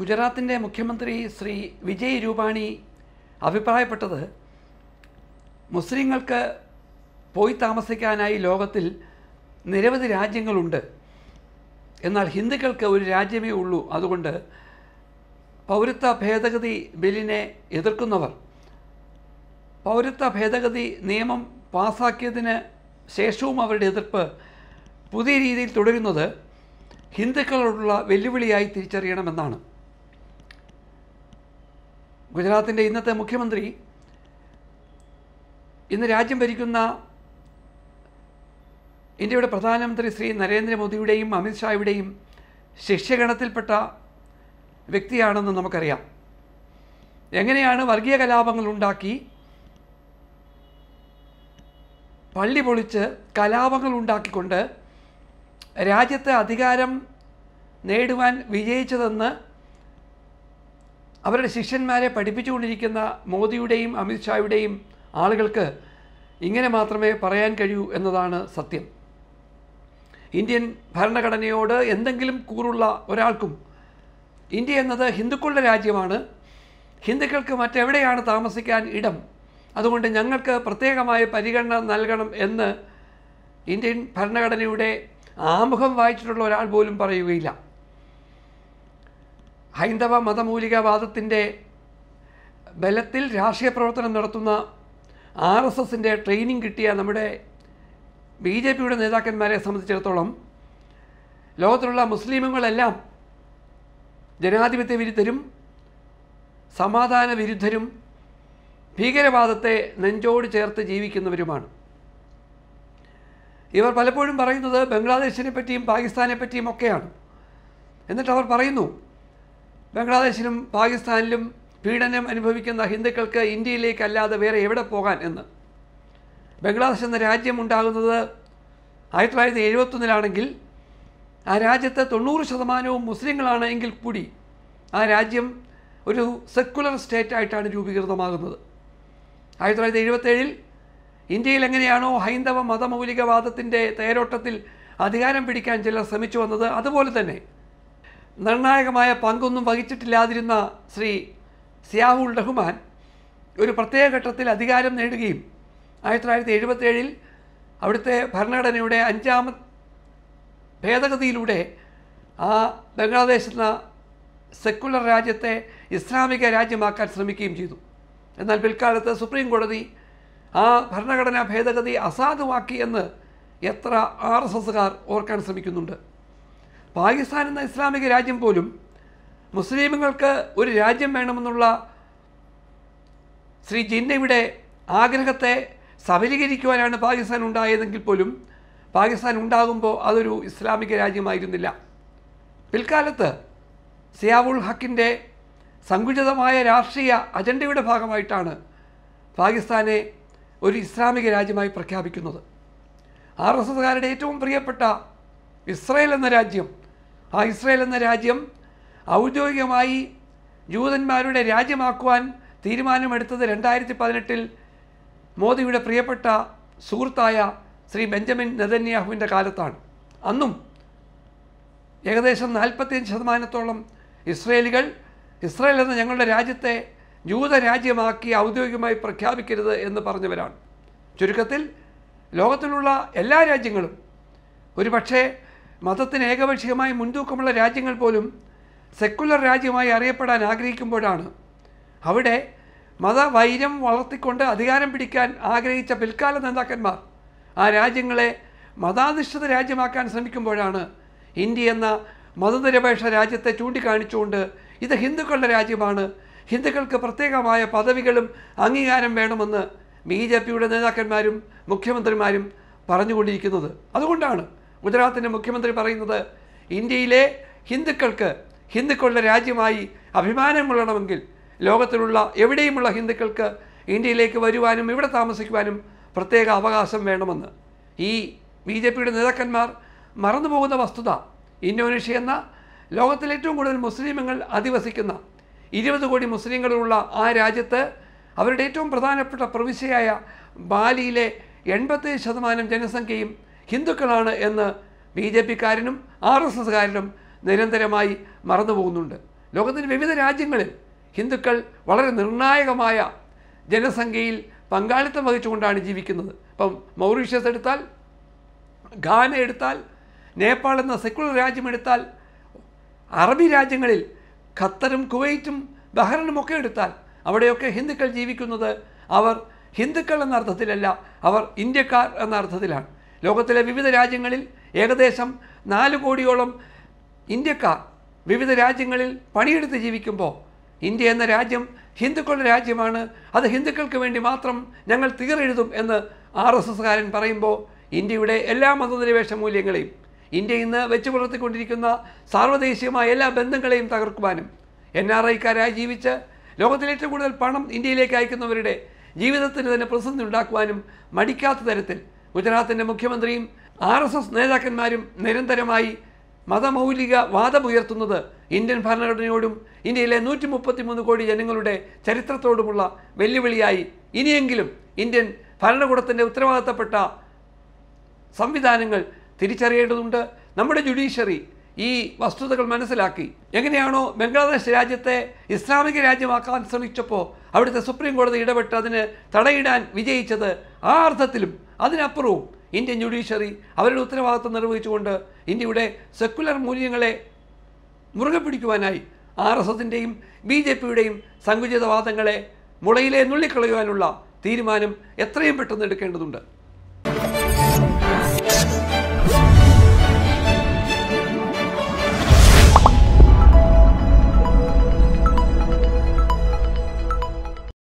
ഗുജറാത്തിൻ്റെ മുഖ്യമന്ത്രി ശ്രീ വിജയ് രൂപാണി അഭിപ്രായപ്പെട്ടത് മുസ്ലിങ്ങൾക്ക് പോയി താമസിക്കാനായി ലോകത്തിൽ നിരവധി രാജ്യങ്ങളുണ്ട് എന്നാൽ ഹിന്ദുക്കൾക്ക് ഒരു രാജ്യമേ ഉള്ളൂ അതുകൊണ്ട് പൗരത്വ ഭേദഗതി ബില്ലിനെ എതിർക്കുന്നവർ പൗരത്വ ഭേദഗതി നിയമം പാസാക്കിയതിന് ശേഷവും അവരുടെ എതിർപ്പ് പുതിയ രീതിയിൽ തുടരുന്നത് ഹിന്ദുക്കളോടുള്ള വെല്ലുവിളിയായി തിരിച്ചറിയണമെന്നാണ് ഗുജറാത്തിൻ്റെ ഇന്നത്തെ മുഖ്യമന്ത്രി ഇന്ന് രാജ്യം ഭരിക്കുന്ന ഇന്ത്യയുടെ പ്രധാനമന്ത്രി ശ്രീ നരേന്ദ്രമോദിയുടെയും അമിത്ഷായുടെയും ശിഷ്യഗണത്തിൽപ്പെട്ട വ്യക്തിയാണെന്ന് നമുക്കറിയാം എങ്ങനെയാണ് വർഗീയ കലാപങ്ങൾ ഉണ്ടാക്കി പള്ളി പൊളിച്ച് കലാപങ്ങൾ ഉണ്ടാക്കിക്കൊണ്ട് രാജ്യത്തെ അധികാരം നേടുവാൻ വിജയിച്ചതെന്ന് അവരുടെ ശിഷ്യന്മാരെ പഠിപ്പിച്ചുകൊണ്ടിരിക്കുന്ന മോദിയുടെയും അമിത്ഷായുടെയും ആളുകൾക്ക് ഇങ്ങനെ മാത്രമേ പറയാൻ കഴിയൂ എന്നതാണ് സത്യം ഇന്ത്യൻ ഭരണഘടനയോട് എന്തെങ്കിലും കൂറുള്ള ഒരാൾക്കും ഇന്ത്യ എന്നത് ഹിന്ദുക്കളുടെ രാജ്യമാണ് ഹിന്ദുക്കൾക്ക് മറ്റെവിടെയാണ് താമസിക്കാൻ ഇടം അതുകൊണ്ട് ഞങ്ങൾക്ക് പ്രത്യേകമായ പരിഗണന നൽകണം എന്ന് ഇന്ത്യൻ ഭരണഘടനയുടെ ആമുഖം വായിച്ചിട്ടുള്ള ഒരാൾ പോലും പറയുകയില്ല ഹൈന്ദവ മതമൂലികവാദത്തിൻ്റെ ബലത്തിൽ രാഷ്ട്രീയ പ്രവർത്തനം നടത്തുന്ന ആർ എസ് എസിൻ്റെ ട്രെയിനിങ് കിട്ടിയ നമ്മുടെ ബി ജെ പിയുടെ നേതാക്കന്മാരെ സംബന്ധിച്ചിടത്തോളം ലോകത്തിലുള്ള മുസ്ലിമുകളെല്ലാം ജനാധിപത്യ വിരുദ്ധരും സമാധാന വിരുദ്ധരും ഭീകരവാദത്തെ നെഞ്ചോട് ചേർത്ത് ജീവിക്കുന്നവരുമാണ് ഇവർ പലപ്പോഴും പറയുന്നത് ബംഗ്ലാദേശിനെ പറ്റിയും പാകിസ്ഥാനെ പറ്റിയും ഒക്കെയാണ് എന്നിട്ട് അവർ പറയുന്നു ബംഗ്ലാദേശിലും പാകിസ്ഥാനിലും പീഡനം അനുഭവിക്കുന്ന ഹിന്ദുക്കൾക്ക് ഇന്ത്യയിലേക്കല്ലാതെ വേറെ എവിടെ പോകാൻ എന്ന് ബംഗ്ലാദേശ് എന്ന രാജ്യം ഉണ്ടാകുന്നത് ആയിരത്തി തൊള്ളായിരത്തി എഴുപത്തൊന്നിലാണെങ്കിൽ ആ രാജ്യത്തെ തൊണ്ണൂറ് ശതമാനവും മുസ്ലിങ്ങളാണ് എങ്കിൽ കൂടി ആ രാജ്യം ഒരു സെക്കുലർ സ്റ്റേറ്റ് ആയിട്ടാണ് രൂപീകൃതമാകുന്നത് ആയിരത്തി തൊള്ളായിരത്തി എഴുപത്തേഴിൽ ഇന്ത്യയിൽ എങ്ങനെയാണോ ഹൈന്ദവ മതമൗലികവാദത്തിൻ്റെ തേരോട്ടത്തിൽ അധികാരം പിടിക്കാൻ ചിലർ ശ്രമിച്ചു വന്നത് അതുപോലെ തന്നെ നിർണായകമായ പങ്കൊന്നും വഹിച്ചിട്ടില്ലാതിരുന്ന ശ്രീ സിയാഹുൽ റഹ്മാൻ ഒരു പ്രത്യേക ഘട്ടത്തിൽ അധികാരം നേടുകയും ആയിരത്തി തൊള്ളായിരത്തി എഴുപത്തേഴിൽ അവിടുത്തെ ഭരണഘടനയുടെ അഞ്ചാമ ഭേദഗതിയിലൂടെ ആ ബംഗ്ലാദേശ് എന്ന സെക്കുലർ രാജ്യത്തെ ഇസ്ലാമിക രാജ്യമാക്കാൻ ശ്രമിക്കുകയും ചെയ്തു എന്നാൽ പിൽക്കാലത്ത് സുപ്രീം കോടതി ആ ഭരണഘടനാ ഭേദഗതി അസാധുവാക്കി എന്ന് എത്ര ആർ എസ് എസ്സുകാർ ഓർക്കാൻ ശ്രമിക്കുന്നുണ്ട് പാകിസ്ഥാൻ എന്ന ഇസ്ലാമിക രാജ്യം പോലും മുസ്ലിമുകൾക്ക് ഒരു രാജ്യം വേണമെന്നുള്ള ശ്രീ ജിന്നയുടെ ആഗ്രഹത്തെ സഫലീകരിക്കുവാനാണ് പാകിസ്ഥാൻ ഉണ്ടായതെങ്കിൽ പോലും പാകിസ്ഥാൻ ഉണ്ടാകുമ്പോൾ അതൊരു ഇസ്ലാമിക രാജ്യമായിരുന്നില്ല പിൽക്കാലത്ത് സിയാവുൾ ഹക്കിൻ്റെ സങ്കുചിതമായ രാഷ്ട്രീയ അജണ്ടയുടെ ഭാഗമായിട്ടാണ് പാകിസ്ഥാനെ ഒരു ഇസ്ലാമിക രാജ്യമായി പ്രഖ്യാപിക്കുന്നത് ആർ എസ് ഏറ്റവും പ്രിയപ്പെട്ട ഇസ്രയേൽ എന്ന രാജ്യം ആ ഇസ്രയേൽ എന്ന രാജ്യം ഔദ്യോഗികമായി ജൂതന്മാരുടെ രാജ്യമാക്കുവാൻ തീരുമാനമെടുത്തത് രണ്ടായിരത്തി പതിനെട്ടിൽ മോദിയുടെ പ്രിയപ്പെട്ട സുഹൃത്തായ ശ്രീ ബെഞ്ചമിൻ നെതന്യാഹുവിൻ്റെ കാലത്താണ് അന്നും ഏകദേശം നാൽപ്പത്തിയഞ്ച് ശതമാനത്തോളം ഇസ്രയേലികൾ ഇസ്രയേൽ എന്ന ഞങ്ങളുടെ രാജ്യത്തെ ജൂതരാജ്യമാക്കി ഔദ്യോഗികമായി പ്രഖ്യാപിക്കരുത് എന്ന് പറഞ്ഞവരാണ് ചുരുക്കത്തിൽ ലോകത്തിലുള്ള എല്ലാ രാജ്യങ്ങളും ഒരുപക്ഷേ മതത്തിന് ഏകപക്ഷീയമായി മുൻതൂക്കമുള്ള രാജ്യങ്ങൾ പോലും സെക്കുലർ രാജ്യമായി അറിയപ്പെടാൻ ആഗ്രഹിക്കുമ്പോഴാണ് അവിടെ മതവൈര്യം വളർത്തിക്കൊണ്ട് അധികാരം പിടിക്കാൻ ആഗ്രഹിച്ച പിൽക്കാല നേതാക്കന്മാർ ആ രാജ്യങ്ങളെ മതാധിഷ്ഠിത രാജ്യമാക്കാൻ ശ്രമിക്കുമ്പോഴാണ് ഇന്ത്യ എന്ന മതനിരപേക്ഷ രാജ്യത്തെ ചൂണ്ടിക്കാണിച്ചുകൊണ്ട് ഇത് ഹിന്ദുക്കളുടെ രാജ്യമാണ് ഹിന്ദുക്കൾക്ക് പ്രത്യേകമായ പദവികളും അംഗീകാരം വേണമെന്ന് ബി ജെ പിയുടെ നേതാക്കന്മാരും മുഖ്യമന്ത്രിമാരും പറഞ്ഞുകൊണ്ടിരിക്കുന്നത് അതുകൊണ്ടാണ് ഗുജറാത്തിൻ്റെ മുഖ്യമന്ത്രി പറയുന്നത് ഇന്ത്യയിലെ ഹിന്ദുക്കൾക്ക് ഹിന്ദുക്കളുടെ രാജ്യമായി അഭിമാനം കൊള്ളണമെങ്കിൽ ലോകത്തിലുള്ള എവിടെയുമുള്ള ഹിന്ദുക്കൾക്ക് ഇന്ത്യയിലേക്ക് വരുവാനും ഇവിടെ താമസിക്കുവാനും പ്രത്യേക അവകാശം വേണമെന്ന് ഈ ബി ജെ പിയുടെ നേതാക്കന്മാർ മറന്നുപോകുന്ന വസ്തുത ഇന്തോനേഷ്യ എന്ന ലോകത്തിലേറ്റവും ഏറ്റവും കൂടുതൽ മുസ്ലിമുകൾ അധിവസിക്കുന്ന ഇരുപത് കോടി മുസ്ലിങ്ങളുള്ള ആ രാജ്യത്ത് അവരുടെ ഏറ്റവും പ്രധാനപ്പെട്ട പ്രവിശ്യയായ ബാലിയിലെ എൺപത്തേഴ് ശതമാനം ജനസംഖ്യയും ഹിന്ദുക്കളാണ് എന്ന് ബി ജെ പിക്കാരനും ആർ എസ് എസ്കാരനും നിരന്തരമായി മറന്നു പോകുന്നുണ്ട് ലോകത്തിൻ്റെ വിവിധ രാജ്യങ്ങളിൽ ഹിന്ദുക്കൾ വളരെ നിർണായകമായ ജനസംഖ്യയിൽ പങ്കാളിത്തം വഹിച്ചുകൊണ്ടാണ് ജീവിക്കുന്നത് ഇപ്പം മൗറീഷ്യസ് എടുത്താൽ ഖാന എടുത്താൽ നേപ്പാൾ എന്ന സെക്കുലർ രാജ്യം എടുത്താൽ അറബി രാജ്യങ്ങളിൽ ഖത്തറും കുവൈറ്റും ബഹ്റനും ഒക്കെ എടുത്താൽ അവിടെയൊക്കെ ഹിന്ദുക്കൾ ജീവിക്കുന്നത് അവർ ഹിന്ദുക്കൾ എന്ന അർത്ഥത്തിലല്ല അവർ ഇന്ത്യക്കാർ എന്ന അർത്ഥത്തിലാണ് ലോകത്തിലെ വിവിധ രാജ്യങ്ങളിൽ ഏകദേശം നാല് കോടിയോളം ഇന്ത്യക്കാർ വിവിധ രാജ്യങ്ങളിൽ പണിയെടുത്ത് ജീവിക്കുമ്പോൾ ഇന്ത്യ എന്ന രാജ്യം ഹിന്ദുക്കളുടെ രാജ്യമാണ് അത് ഹിന്ദുക്കൾക്ക് വേണ്ടി മാത്രം ഞങ്ങൾ തീറെഴുതും എന്ന് ആർ എസ് എസ്കാരൻ പറയുമ്പോൾ ഇന്ത്യയുടെ എല്ലാ മതനിരപേക്ഷ മൂല്യങ്ങളെയും ഇന്ത്യ ഇന്ന് വെച്ചു പുലർത്തിക്കൊണ്ടിരിക്കുന്ന സാർവദേശീയമായ എല്ലാ ബന്ധങ്ങളെയും തകർക്കുവാനും എൻ ആർ ഐക്കാരായി ജീവിച്ച് ലോകത്തിലെ ഏറ്റവും കൂടുതൽ പണം ഇന്ത്യയിലേക്ക് അയക്കുന്നവരുടെ ജീവിതത്തിന് തന്നെ പ്രതിസന്ധി ഉണ്ടാക്കുവാനും മടിക്കാത്ത തരത്തിൽ ഗുജറാത്തിൻ്റെ മുഖ്യമന്ത്രിയും ആർ എസ് എസ് നേതാക്കന്മാരും നിരന്തരമായി മതമൗലിക വാദമുയർത്തുന്നത് ഇന്ത്യൻ ഭരണഘടനയോടും ഇന്ത്യയിലെ നൂറ്റി മുപ്പത്തി മൂന്ന് കോടി ജനങ്ങളുടെ ചരിത്രത്തോടുമുള്ള വെല്ലുവിളിയായി ഇനിയെങ്കിലും ഇന്ത്യൻ ഭരണകൂടത്തിൻ്റെ ഉത്തരവാദിത്തപ്പെട്ട സംവിധാനങ്ങൾ തിരിച്ചറിയേണ്ടതുണ്ട് നമ്മുടെ ജുഡീഷ്യറി ഈ വസ്തുതകൾ മനസ്സിലാക്കി എങ്ങനെയാണോ ബംഗ്ലാദേശ് രാജ്യത്തെ ഇസ്ലാമിക രാജ്യമാക്കാൻ ശ്രമിച്ചപ്പോൾ അവിടുത്തെ സുപ്രീം കോടതി ഇടപെട്ട് അതിന് തടയിടാൻ വിജയിച്ചത് ആ അർത്ഥത്തിലും അതിനപ്പുറവും ഇന്ത്യൻ ജുഡീഷ്യറി അവരുടെ ഉത്തരവാദിത്വം നിർവഹിച്ചുകൊണ്ട് ഇന്ത്യയുടെ സെക്കുലർ മൂല്യങ്ങളെ മുറുകെ പിടിക്കുവാനായി ആർ എസ് എസിൻ്റെയും ബി ജെ പിയുടെയും സങ്കുചിതവാദങ്ങളെ മുളയിലെ നുള്ളിക്കളയുവാനുള്ള തീരുമാനം എത്രയും പെട്ടെന്ന് എടുക്കേണ്ടതുണ്ട്